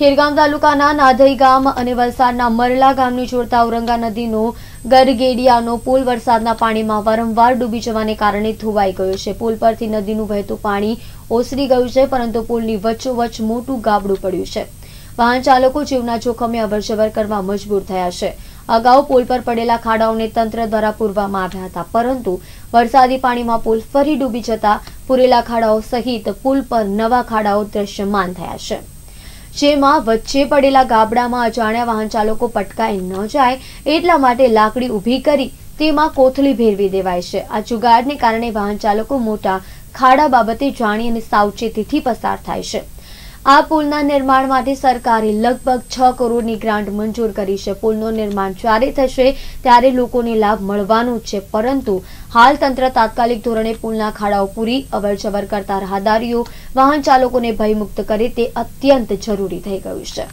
ખેરગામ તાલુકાના નાધઈ ગામ અને વલસાડના મરલા ગામને જોડતા ઔરંગા નદીનો ગરગેડિયાનો પુલ વરસાદના પાણીમાં વારંવાર ડૂબી જવાને કારણે ધોવાઈ ગયો છે પુલ પરથી નદીનું વહેતું પાણી ઓસરી ગયું છે પરંતુ પુલની વચ્ચોવચ્ચ મોટું ગાબડું પડ્યું છે વાહન ચાલકો જીવના જોખમે અવરજવર કરવા મજબૂર થયા છે અગાઉ પુલ પર પડેલા ખાડાઓને તંત્ર દ્વારા પૂરવામાં આવ્યા હતા પરંતુ વરસાદી પાણીમાં પુલ ફરી ડૂબી જતા પૂરેલા ખાડાઓ સહિત પુલ પર નવા ખાડાઓ દ્રશ્યમાન થયા છે જેમાં વચ્ચે પડેલા ગાબડામાં અજાણ્યા વાહન ચાલકો પટકાઈ ન જાય એટલા માટે લાકડી ઉભી કરી તેમાં કોથળી ભેરવી દેવાય છે આ જુગાડને કારણે વાહન ચાલકો મોટા ખાડા બાબતે જાણી અને સાવચેતીથી પસાર થાય છે આ પુલના નિર્માણ માટે સરકારે લગભગ છ કરોડની ગ્રાન્ટ મંજૂર કરી છે પુલનું નિર્માણ જ્યારે થશે ત્યારે લોકોને લાભ મળવાનો છે પરંતુ હાલ તંત્ર તાત્કાલિક ધોરણે પુલના ખાડાઓ પૂરી અવરજવર કરતા રાહદારીઓ વાહન ચાલકોને ભયમુક્ત કરે તે અત્યંત જરૂરી થઈ ગયું છે